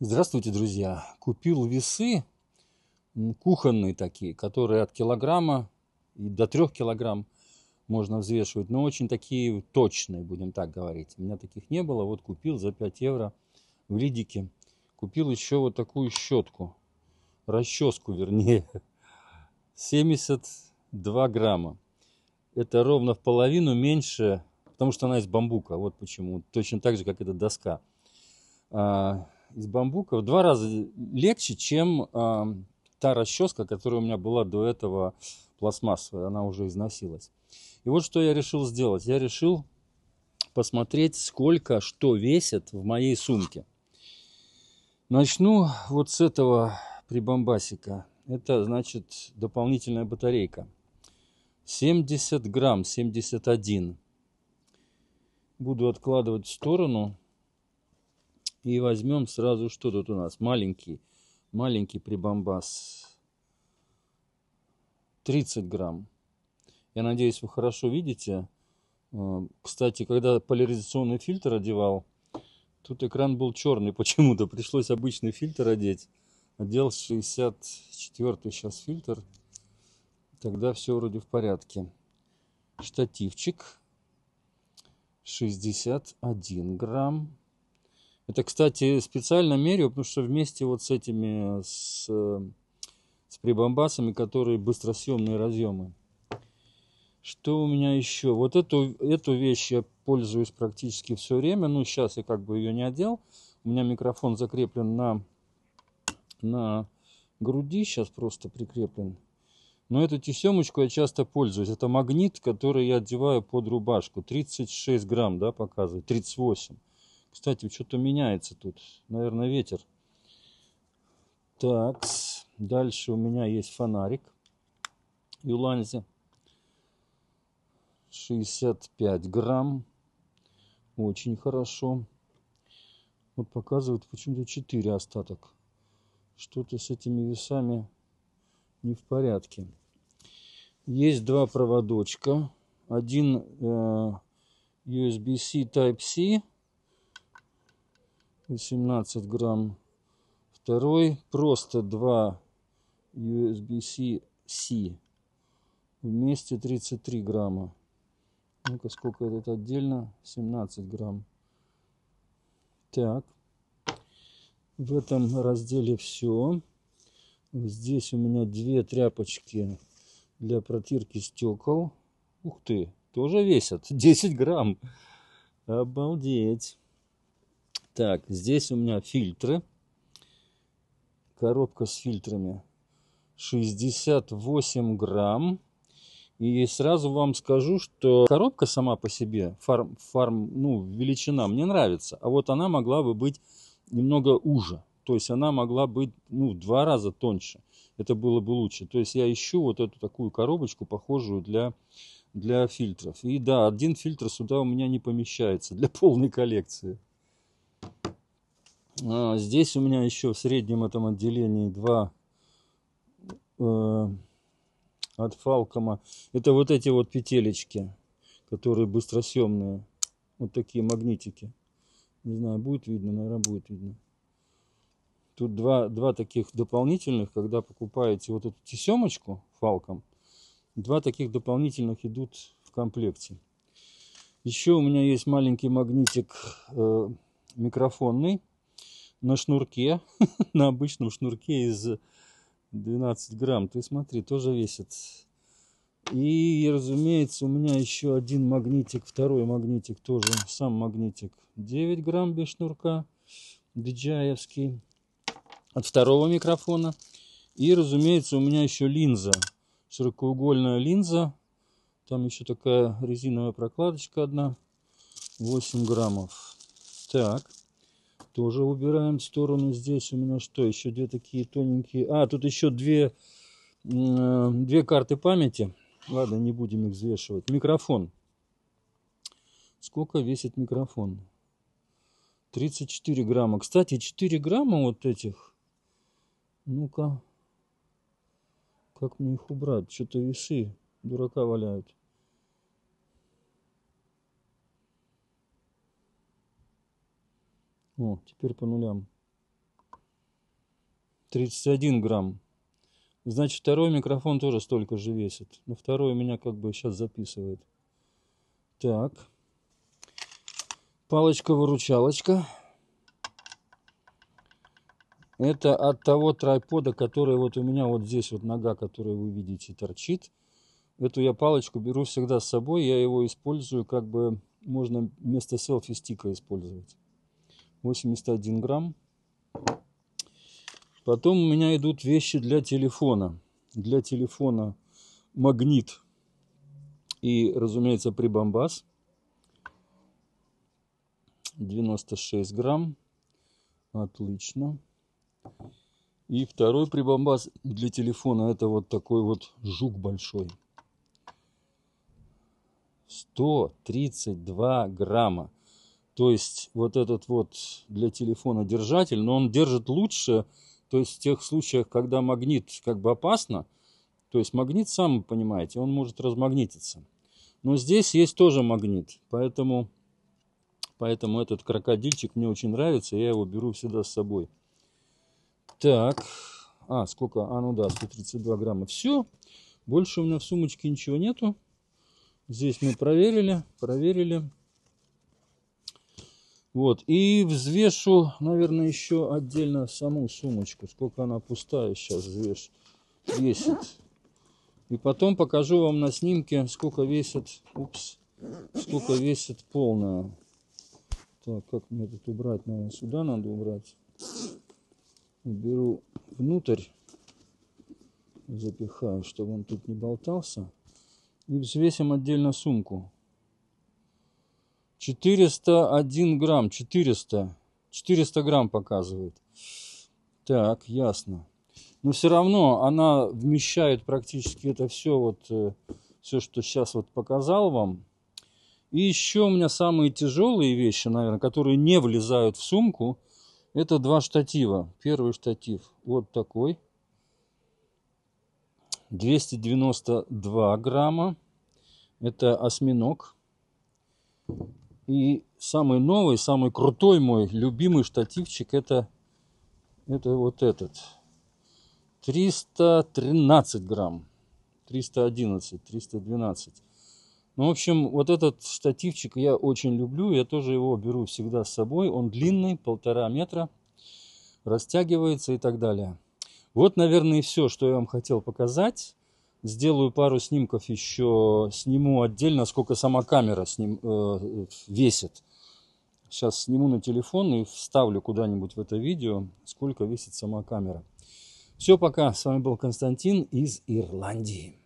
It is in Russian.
Здравствуйте, друзья! Купил весы кухонные такие, которые от килограмма и до трех килограмм можно взвешивать, но очень такие точные, будем так говорить. У меня таких не было, вот купил за 5 евро в Лидике. Купил еще вот такую щетку, расческу вернее, 72 грамма. Это ровно в половину меньше, потому что она из бамбука, вот почему. Точно так же, как эта доска а, из бамбука в два раза легче, чем э, та расческа, которая у меня была до этого пластмассовая, она уже износилась. И вот что я решил сделать. Я решил посмотреть, сколько что весит в моей сумке. Начну вот с этого прибамбасика. Это значит дополнительная батарейка. 70 грамм, 71. Буду откладывать в сторону. И возьмем сразу, что тут у нас? Маленький, маленький прибамбас. 30 грамм. Я надеюсь, вы хорошо видите. Э, кстати, когда поляризационный фильтр одевал, тут экран был черный почему-то. Пришлось обычный фильтр одеть. Одел 64 й сейчас фильтр. Тогда все вроде в порядке. Штативчик 61 грамм. Это, кстати, специально мерю, потому что вместе вот с этими, с, эм, с прибамбасами, которые быстросъемные разъемы. Что у меня еще? Вот эту, эту вещь я пользуюсь практически все время. Ну, сейчас я как бы ее не одел. У меня микрофон закреплен на, на груди, сейчас просто прикреплен. Но эту тесемочку я часто пользуюсь. Это магнит, который я одеваю под рубашку. 36 грамм, да, показывает, 38. Кстати, что-то меняется тут. Наверное, ветер. Так, дальше у меня есть фонарик. Юланзи. 65 грамм. Очень хорошо. Вот показывает почему-то 4 остаток. Что-то с этими весами не в порядке. Есть два проводочка. Один э, USB-C Type-C 18 грамм. Второй просто 2 USB-C C. Вместе 33 грамма. Ну-ка, сколько этот отдельно? 17 грамм. Так. В этом разделе все. Здесь у меня две тряпочки для протирки стекол. Ух ты, тоже весят 10 грамм. Обалдеть. Так, здесь у меня фильтры. Коробка с фильтрами 68 грамм. И сразу вам скажу, что коробка сама по себе, фарм, фарм, ну, величина мне нравится. А вот она могла бы быть немного уже. То есть она могла быть ну, в два раза тоньше. Это было бы лучше. То есть я ищу вот эту такую коробочку, похожую для, для фильтров. И да, один фильтр сюда у меня не помещается для полной коллекции. А, здесь у меня еще в среднем этом отделении два э, от фалкома. Это вот эти вот петелечки, которые быстросъемные. Вот такие магнитики. Не знаю, будет видно? Наверное, будет видно. Тут два, два таких дополнительных, когда покупаете вот эту тесемочку фалком, два таких дополнительных идут в комплекте. Еще у меня есть маленький магнитик э, микрофонный на шнурке, на обычном шнурке из 12 грамм. Ты смотри, тоже весит. И, разумеется, у меня еще один магнитик, второй магнитик тоже, сам магнитик. 9 грамм без шнурка, диджаевский, от второго микрофона. И, разумеется, у меня еще линза, широкоугольная линза. Там еще такая резиновая прокладочка одна, 8 граммов. Так. Тоже убираем в сторону. Здесь у меня что? Еще две такие тоненькие. А, тут еще две, э, две карты памяти. Ладно, не будем их взвешивать. Микрофон. Сколько весит микрофон? 34 грамма. Кстати, 4 грамма вот этих. Ну-ка. Как мне их убрать? Что-то весы дурака валяют. О, теперь по нулям. 31 грамм. Значит, второй микрофон тоже столько же весит. Но второй у меня как бы сейчас записывает. Так. Палочка-выручалочка. Это от того трайпода, который вот у меня вот здесь вот нога, которую вы видите, торчит. Эту я палочку беру всегда с собой. Я его использую как бы можно вместо селфи-стика использовать. 81 грамм. Потом у меня идут вещи для телефона. Для телефона магнит и, разумеется, прибамбас. 96 грамм. Отлично. И второй прибамбас для телефона это вот такой вот жук большой. 132 грамма. То есть вот этот вот для телефона держатель, но он держит лучше, то есть в тех случаях, когда магнит как бы опасно, то есть магнит, сам понимаете, он может размагнититься. Но здесь есть тоже магнит, поэтому, поэтому этот крокодильчик мне очень нравится, я его беру всегда с собой. Так, а, сколько? А, ну да, 132 грамма. Все, больше у меня в сумочке ничего нету. Здесь мы проверили, проверили. Вот, и взвешу, наверное, еще отдельно саму сумочку, сколько она пустая сейчас взвеш, весит. И потом покажу вам на снимке, сколько весит, упс, сколько весит полная. Так, как мне тут убрать? Наверное, сюда надо убрать. Беру внутрь, запихаю, чтобы он тут не болтался. И взвесим отдельно сумку. 401 грамм, 400. 400 грамм показывает. Так, ясно. Но все равно она вмещает практически это все, вот, э, все, что сейчас вот показал вам. И еще у меня самые тяжелые вещи, наверное, которые не влезают в сумку, это два штатива. Первый штатив вот такой. 292 грамма. Это осьминог. И самый новый, самый крутой мой любимый штативчик это, это вот этот. 313 грамм. 311, 312. Ну, в общем, вот этот штативчик я очень люблю. Я тоже его беру всегда с собой. Он длинный, полтора метра, растягивается и так далее. Вот, наверное, и все, что я вам хотел показать. Сделаю пару снимков еще, сниму отдельно, сколько сама камера сним, э, весит. Сейчас сниму на телефон и вставлю куда-нибудь в это видео, сколько весит сама камера. Все, пока. С вами был Константин из Ирландии.